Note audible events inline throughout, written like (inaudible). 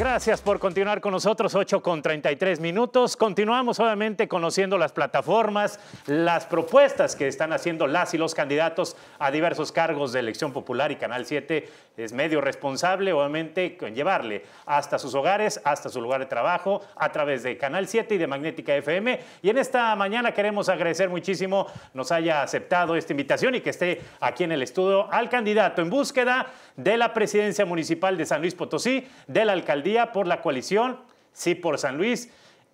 Gracias por continuar con nosotros, 8 con 33 minutos. Continuamos obviamente conociendo las plataformas, las propuestas que están haciendo las y los candidatos a diversos cargos de elección popular y Canal 7 es medio responsable, obviamente, con llevarle hasta sus hogares, hasta su lugar de trabajo, a través de Canal 7 y de Magnética FM. Y en esta mañana queremos agradecer muchísimo nos haya aceptado esta invitación y que esté aquí en el estudio al candidato en búsqueda de la presidencia municipal de San Luis Potosí, de la alcaldía por la coalición, sí por San Luis.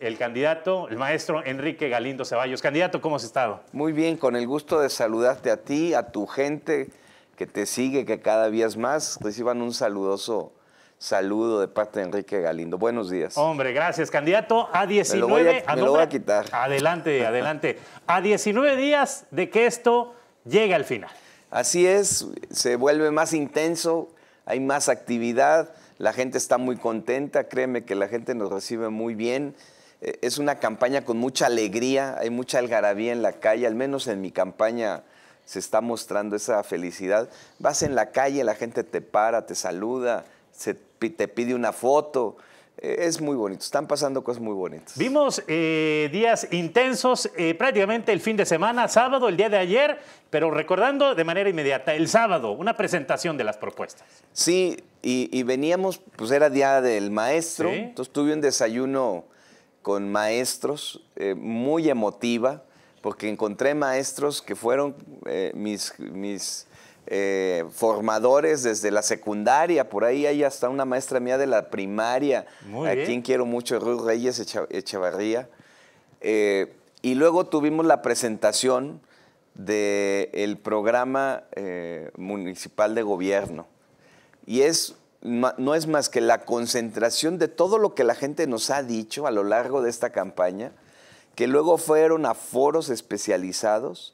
El candidato, el maestro Enrique Galindo Ceballos. Candidato, ¿cómo has estado? Muy bien, con el gusto de saludarte a ti, a tu gente que te sigue, que cada día es más. Reciban un saludoso saludo de parte de Enrique Galindo. Buenos días. Hombre, gracias, candidato. A 19 quitar. Adelante, (laughs) adelante. a 19 días de que esto llegue al final. Así es, se vuelve más intenso, hay más actividad. La gente está muy contenta, créeme que la gente nos recibe muy bien. Eh, es una campaña con mucha alegría, hay mucha algarabía en la calle, al menos en mi campaña se está mostrando esa felicidad. Vas en la calle, la gente te para, te saluda, te pide una foto es muy bonito, están pasando cosas muy bonitas. Vimos eh, días intensos, eh, prácticamente el fin de semana, sábado, el día de ayer, pero recordando de manera inmediata, el sábado, una presentación de las propuestas. Sí, y, veníamos, pues era día del maestro, entonces tuve un desayuno con maestros, eh, muy emotiva, porque encontré maestros que fueron mis, mis eh, formadores desde la secundaria, por ahí hay hasta una maestra mía de la primaria, a quien quiero mucho, Ruth Reyes Echevarría. Eh, y luego tuvimos la presentación del programa eh, municipal de gobierno. Y es, no es más que la concentración de todo lo que la gente nos ha dicho a lo largo de esta campaña, que luego fueron a foros especializados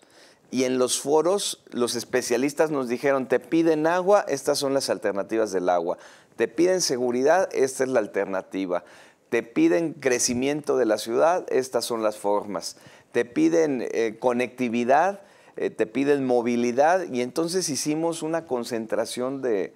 y en los foros los especialistas nos dijeron, te piden agua, estas son las alternativas del agua. Te piden seguridad, esta es la alternativa. Te piden crecimiento de la ciudad, estas son las formas. Te piden eh, conectividad, eh, te piden movilidad y entonces hicimos una concentración de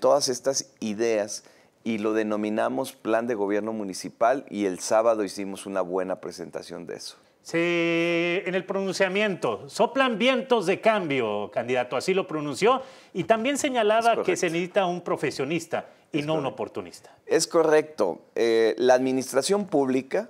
todas estas ideas y lo denominamos plan de gobierno municipal y el sábado hicimos una buena presentación de eso. Se, en el pronunciamiento, soplan vientos de cambio, candidato, así lo pronunció, y también señalaba que se necesita un profesionista y no un oportunista. Es correcto. Eh, la administración pública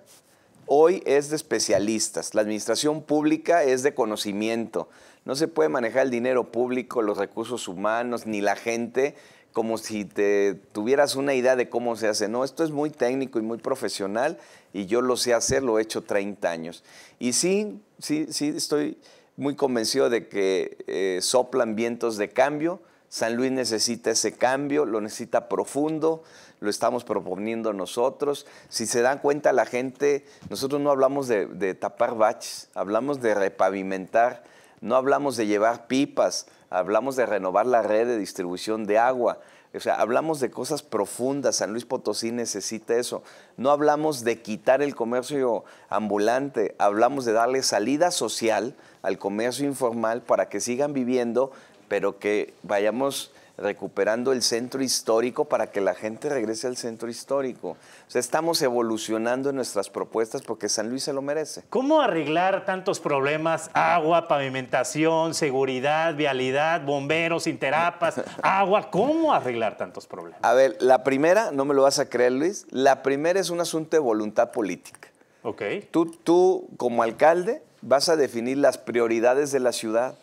hoy es de especialistas, la administración pública es de conocimiento. No se puede manejar el dinero público, los recursos humanos, ni la gente como si te tuvieras una idea de cómo se hace. No, esto es muy técnico y muy profesional y yo lo sé hacer, lo he hecho 30 años. Y sí, sí, sí, estoy muy convencido de que eh, soplan vientos de cambio. San Luis necesita ese cambio, lo necesita profundo, lo estamos proponiendo nosotros. Si se dan cuenta la gente, nosotros no hablamos de, de tapar baches, hablamos de repavimentar, no hablamos de llevar pipas, hablamos de renovar la red de distribución de agua. O sea, hablamos de cosas profundas. San Luis Potosí necesita eso. No hablamos de quitar el comercio ambulante, hablamos de darle salida social al comercio informal para que sigan viviendo, pero que vayamos recuperando el centro histórico para que la gente regrese al centro histórico. O sea, estamos evolucionando en nuestras propuestas porque San Luis se lo merece. ¿Cómo arreglar tantos problemas? Agua, pavimentación, seguridad, vialidad, bomberos, interapas, agua. ¿Cómo arreglar tantos problemas? A ver, la primera, no me lo vas a creer, Luis, la primera es un asunto de voluntad política. Ok. Tú, tú como alcalde, vas a definir las prioridades de la ciudad.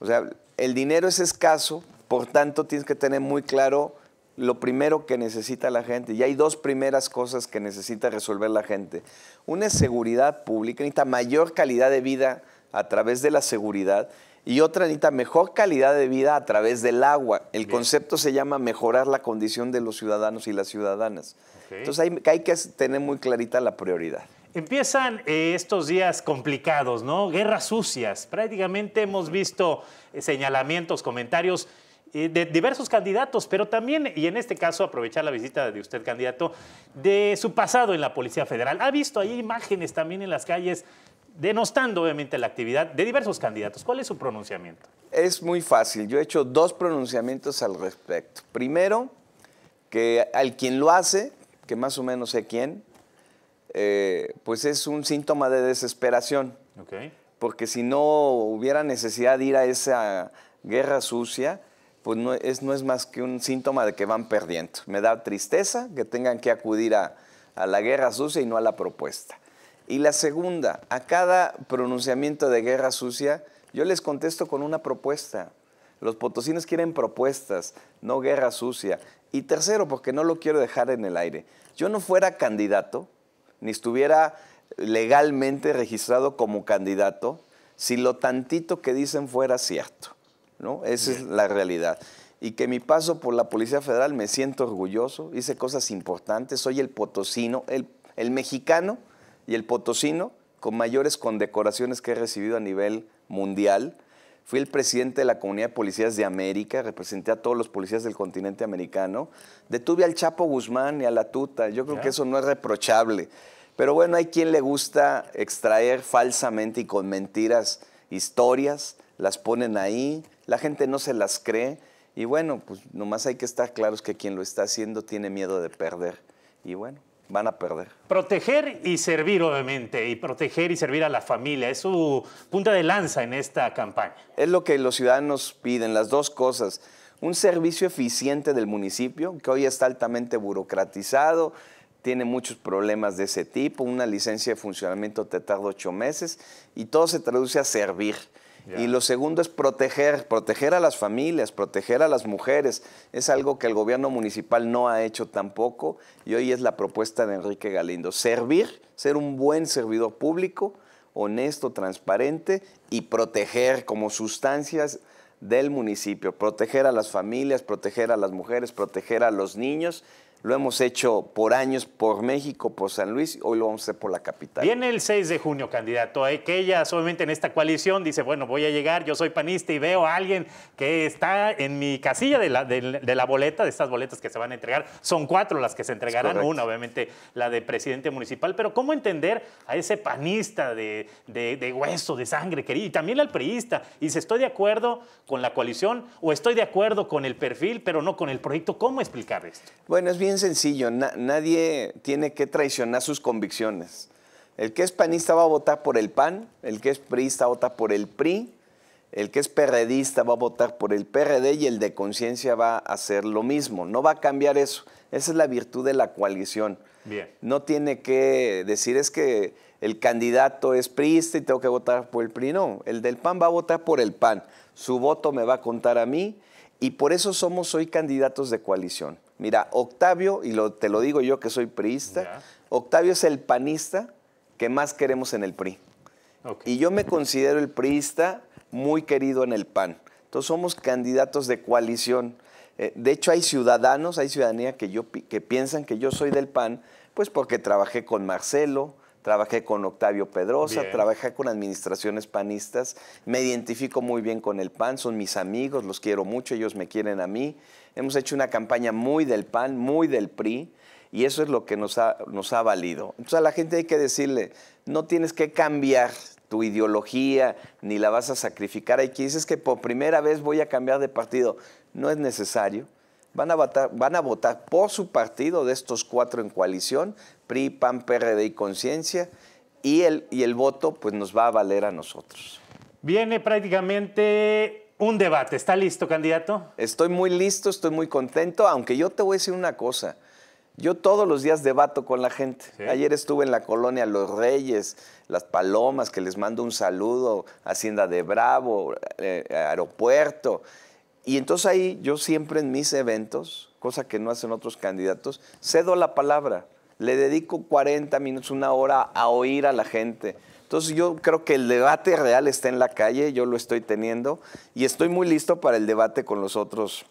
O sea, el dinero es escaso, por tanto, tienes que tener muy claro lo primero que necesita la gente. Y hay dos primeras cosas que necesita resolver la gente. Una es seguridad pública, necesita mayor calidad de vida a través de la seguridad y otra necesita mejor calidad de vida a través del agua. El concepto se llama mejorar la condición de los ciudadanos y las ciudadanas. Entonces hay, que tener muy clarita la prioridad. Empiezan eh, estos días complicados, ¿no? Guerras sucias. Prácticamente hemos visto eh, señalamientos, comentarios eh, de diversos candidatos, pero también, y en este caso aprovechar la visita de usted, candidato, de su pasado en la Policía Federal. Ha visto ahí imágenes también en las calles denostando obviamente la actividad de diversos candidatos. ¿Cuál es su pronunciamiento? Es muy fácil. Yo he hecho dos pronunciamientos al respecto. Primero, que al quien lo hace, que más o menos sé quién, eh, pues es un síntoma de desesperación. Okay. Porque si no hubiera necesidad de ir a esa guerra sucia, pues no es, más que un síntoma de que van perdiendo. Me da tristeza que tengan que acudir a, a la guerra sucia y no a la propuesta. Y la segunda, a cada pronunciamiento de guerra sucia, yo les contesto con una propuesta. Los potosinos quieren propuestas, no guerra sucia. Y tercero, porque no lo quiero dejar en el aire. Yo no fuera candidato, ni estuviera legalmente registrado como candidato, si lo tantito que dicen fuera cierto. ¿no? Esa es la realidad. Y que mi paso por la Policía Federal me siento orgulloso, hice cosas importantes, soy el potosino, el, mexicano y el potosino con mayores condecoraciones que he recibido a nivel mundial. Fui el presidente de la Comunidad de Policías de América, representé a todos los policías del continente americano. Detuve al Chapo Guzmán y a la Tuta. Yo creo que eso no es reprochable. Pero bueno, hay quien le gusta extraer falsamente y con mentiras historias, las ponen ahí, la gente no se las cree y bueno, pues nomás hay que estar claros que quien lo está haciendo tiene miedo de perder y bueno, van a perder. Proteger y servir, obviamente, y proteger y servir a la familia. Es su punta de lanza en esta campaña. Es lo que los ciudadanos piden, las dos cosas. Un servicio eficiente del municipio, que hoy está altamente burocratizado, tiene muchos problemas de ese tipo, una licencia de funcionamiento te tarda ocho meses, y todo se traduce a servir. Y lo segundo es proteger, proteger a las familias, proteger a las mujeres. Es algo que el gobierno municipal no ha hecho tampoco y hoy es la propuesta de Enrique Galindo. Servir, ser un buen servidor público, honesto, transparente y proteger como sustancias del municipio, proteger a las familias, proteger a las mujeres, proteger a los niños lo hemos hecho por años por México, por San Luis, hoy lo vamos a hacer por la capital. Viene el 6 de junio, candidato, ¿eh? que obviamente en esta coalición dice, bueno, voy a llegar, yo soy panista y veo a alguien que está en mi casilla de la, de, la boleta, de estas boletas que se van a entregar. Son cuatro las que se entregarán, una obviamente la de presidente municipal, pero ¿cómo entender a ese panista de, hueso, de sangre querido, y también al priista? Y si estoy de acuerdo con la coalición o estoy de acuerdo con el perfil, pero no con el proyecto. ¿Cómo explicar esto? Bueno, es bien sencillo, nadie tiene que traicionar sus convicciones. El que es panista va a votar por el PAN, el que es priista vota por el PRI, el que es perredista va a votar por el PRD y el de conciencia va a hacer lo mismo. No va a cambiar eso. Esa es la virtud de la coalición. No tiene que decir es que el candidato es priista y tengo que votar por el PRI. No, el del PAN va a votar por el PAN. Su voto me va a contar a mí y por eso somos hoy candidatos de coalición. Mira, Octavio, y te lo digo yo que soy priista, Octavio es el panista que más queremos en el PRI. Y yo me considero el priista muy querido en el PAN. Entonces somos candidatos de coalición. Eh, de hecho, hay ciudadanos, hay ciudadanía que, yo, que piensan que yo soy del PAN, pues porque trabajé con Marcelo, trabajé con Octavio Pedrosa, trabajé con administraciones panistas, me identifico muy bien con el PAN, son mis amigos, los quiero mucho, ellos me quieren a mí. Hemos hecho una campaña muy del PAN, muy del PRI, y eso es lo que nos ha, nos ha valido. Entonces a la gente hay que decirle, no tienes que cambiar tu ideología, ni la vas a sacrificar. Hay que dices que por primera vez voy a cambiar de partido. No es necesario van a, votar, van a votar por su partido de estos cuatro en coalición, PRI, PAN, PRD y Conciencia, y el, y el voto pues nos va a valer a nosotros. Viene prácticamente un debate. ¿Está listo, candidato? Estoy muy listo, estoy muy contento, aunque yo te voy a decir una cosa. Yo todos los días debato con la gente. Ayer estuve en la colonia Los Reyes, Las Palomas, que les mando un saludo, Hacienda de Bravo, eh, Aeropuerto. Y entonces ahí yo siempre en mis eventos, cosa que no hacen otros candidatos, cedo la palabra. Le dedico 40 minutos, una hora a oír a la gente. Entonces yo creo que el debate real está en la calle, yo lo estoy teniendo y estoy muy listo para el debate con los otros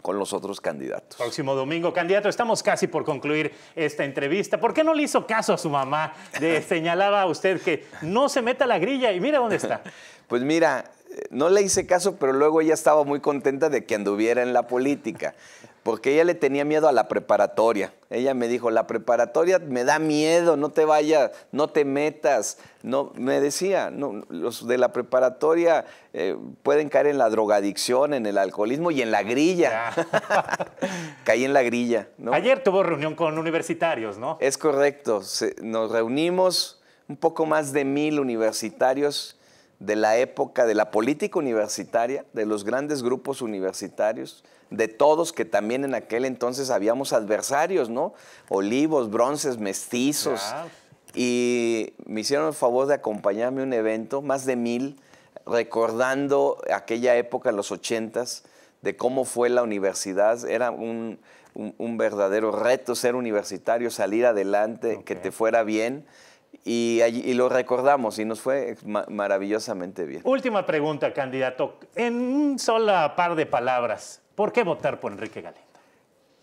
con los otros candidatos. Próximo domingo, candidato, estamos casi por concluir esta entrevista. ¿Por qué no le hizo caso a su mamá? (laughs) señalaba a usted que no se meta la grilla y mira dónde está. Pues mira, no le hice caso, pero luego ella estaba muy contenta de que anduviera en la política, porque ella le tenía miedo a la preparatoria. Ella me dijo, la preparatoria me da miedo, no te vayas, no te metas. No, me decía, los de la preparatoria eh, pueden caer en la drogadicción, en el alcoholismo y en la grilla. (laughs) Caí en la grilla. Ayer tuvo reunión con universitarios, ¿no? Es correcto, nos reunimos un poco más de mil universitarios de la época de la política universitaria, de los grandes grupos universitarios, de todos que también en aquel entonces habíamos adversarios, ¿no? Olivos, bronces, mestizos. Y me hicieron el favor de acompañarme a un evento, más de mil, recordando aquella época, los ochentas, de cómo fue la universidad. Era un, verdadero reto ser universitario, salir adelante, que te fuera bien. Y, lo recordamos y nos fue maravillosamente bien. Última pregunta, candidato. En un sola par de palabras, ¿por qué votar por Enrique Galindo?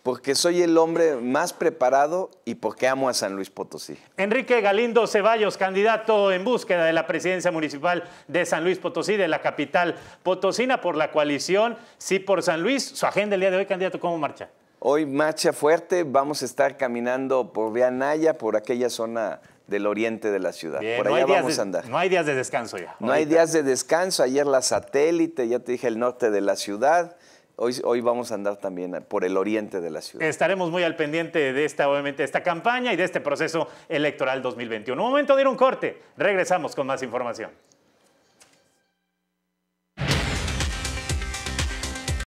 porque soy el hombre más preparado y porque amo a San Luis Potosí. Enrique Galindo Ceballos, candidato en búsqueda de la presidencia municipal de San Luis Potosí, de la capital potosina, por la coalición, sí por San Luis. Su agenda el día de hoy, candidato, ¿cómo marcha? Hoy marcha fuerte, vamos a estar caminando por Vía Naya, por aquella zona del oriente de la ciudad. Por allá vamos a andar. No hay días de descanso ya. No hay días de descanso. Ayer la satélite, ya te dije el norte de la ciudad. Hoy, hoy, vamos a andar también por el oriente de la ciudad. Estaremos muy al pendiente de esta, obviamente, esta campaña y de este proceso electoral 2021. Un momento de ir un corte. Regresamos con más información.